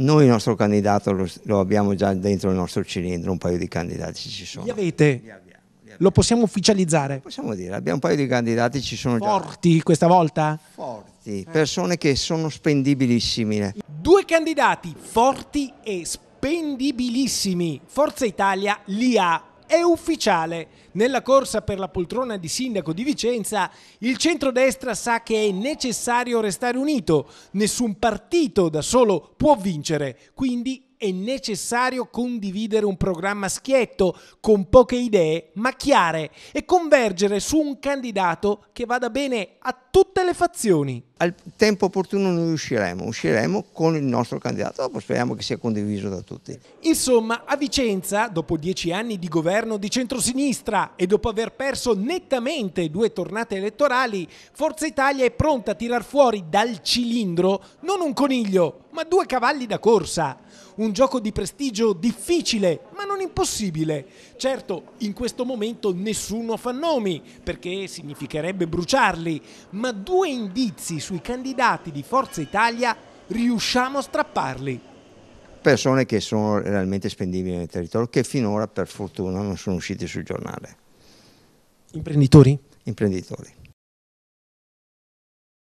Noi il nostro candidato lo, lo, abbiamo già dentro il nostro cilindro, un paio di candidati ci sono. Li avete? Li abbiamo, li abbiamo. Lo possiamo ufficializzare? Possiamo dire, abbiamo un paio di candidati, ci sono Forti già. Forti questa volta? Forti, persone che sono spendibilissime. Due candidati forti e spendibilissimi. Forza Italia li ha è ufficiale. Nella corsa per la poltrona di sindaco di Vicenza, il centrodestra sa che è necessario restare unito. Nessun partito da solo può vincere, quindi è necessario condividere un programma schietto, con poche idee ma chiare e convergere su un candidato che vada bene a tutte le fazioni. Al tempo opportuno noi usciremo, usciremo con il nostro candidato, dopo speriamo che sia condiviso da tutti. Insomma, a Vicenza, dopo dieci anni di governo di centrosinistra e dopo aver perso nettamente due tornate elettorali, Forza Italia è pronta a tirar fuori dal cilindro non un coniglio, ma due cavalli da corsa un gioco di prestigio difficile, ma non impossibile. Certo, in questo momento nessuno fa nomi, perché significherebbe bruciarli, ma due indizi sui candidati di Forza Italia riusciamo a strapparli persone che sono realmente spendibili nel territorio, che finora per fortuna non sono usciti sul giornale. Imprenditori? Imprenditori.